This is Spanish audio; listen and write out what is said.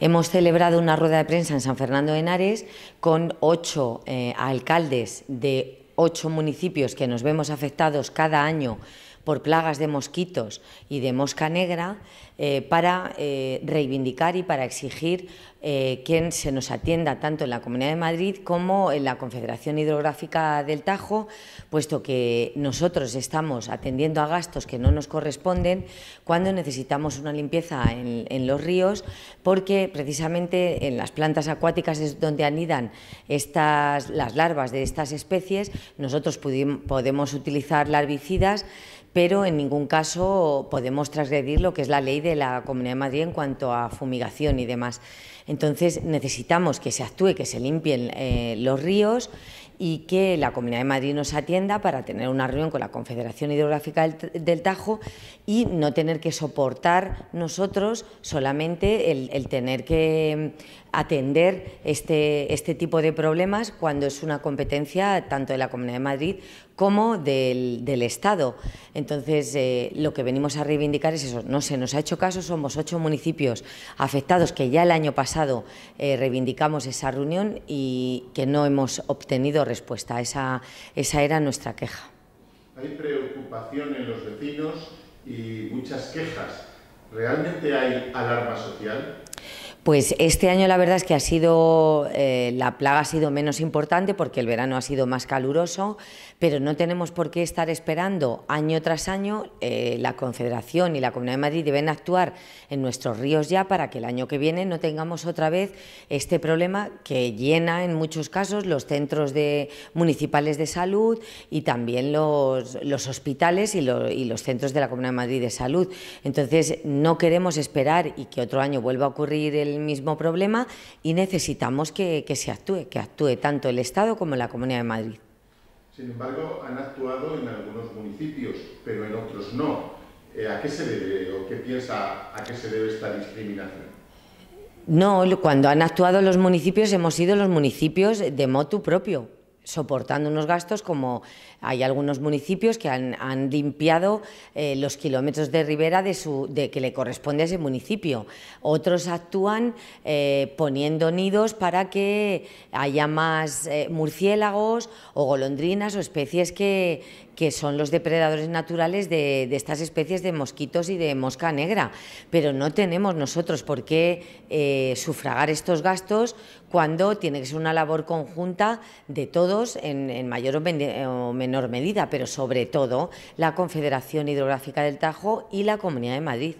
Hemos celebrado una rueda de prensa en San Fernando de Henares con ocho eh, alcaldes de ocho municipios que nos vemos afectados cada año por plagas de mosquitos y de mosca negra eh, para eh, reivindicar y para exigir eh, que se nos atienda tanto en la Comunidad de Madrid como en la Confederación Hidrográfica del Tajo, puesto que nosotros estamos atendiendo a gastos que no nos corresponden cuando necesitamos una limpieza en, los ríos, porque precisamente en las plantas acuáticas es donde anidan las larvas de estas especies, nosotros podemos utilizar larvicidas pero en ningún caso podemos trasgredir lo que es la ley de la Comunidad de Madrid en cuanto a fumigación y demás. Entonces necesitamos que se actúe, que se limpien eh, los ríos y que la Comunidad de Madrid nos atienda para tener una reunión con la Confederación Hidrográfica del Tajo y no tener que soportar nosotros solamente el, tener que mm, atender este, este tipo de problemas cuando es una competencia tanto de la Comunidad de Madrid como del, Estado. Entonces, eh, lo que venimos a reivindicar es eso. No se nos ha hecho caso, somos ocho municipios afectados que ya el año pasado eh, reivindicamos esa reunión y que no hemos obtenido respuesta. Esa, esa era nuestra queja. Hay preocupación en los vecinos y muchas quejas. ¿Realmente hay alarma social? Pues este año la verdad es que ha sido, eh, la plaga ha sido menos importante porque el verano ha sido más caluroso, pero no tenemos por qué estar esperando año tras año. Eh, la Confederación y la Comunidad de Madrid deben actuar en nuestros ríos ya para que el año que viene no tengamos otra vez este problema que llena en muchos casos los centros de, municipales de salud y también los, hospitales y los centros de la Comunidad de Madrid de salud. Entonces no queremos esperar y que otro año vuelva a ocurrir el el mismo problema y necesitamos que, se actúe, que actúe tanto el Estado como la Comunidad de Madrid. Sin embargo, han actuado en algunos municipios, pero en otros no. Eh, ¿A qué se debe o qué piensa a qué se debe esta discriminación? No, cuando han actuado los municipios hemos sido los municipios de motu propio soportando unos gastos como hay algunos municipios que han, limpiado eh, los kilómetros de ribera de, su, de que le corresponde a ese municipio. Otros actúan eh, poniendo nidos para que haya más eh, murciélagos o golondrinas o especies que, son los depredadores naturales de, de, estas especies de mosquitos y de mosca negra. Pero no tenemos nosotros por qué sufragar estos gastos cuando tiene que ser una labor conjunta de todos en, mayor o, menor medida, pero sobre todo la Confederación Hidrográfica del Tajo y la Comunidad de Madrid.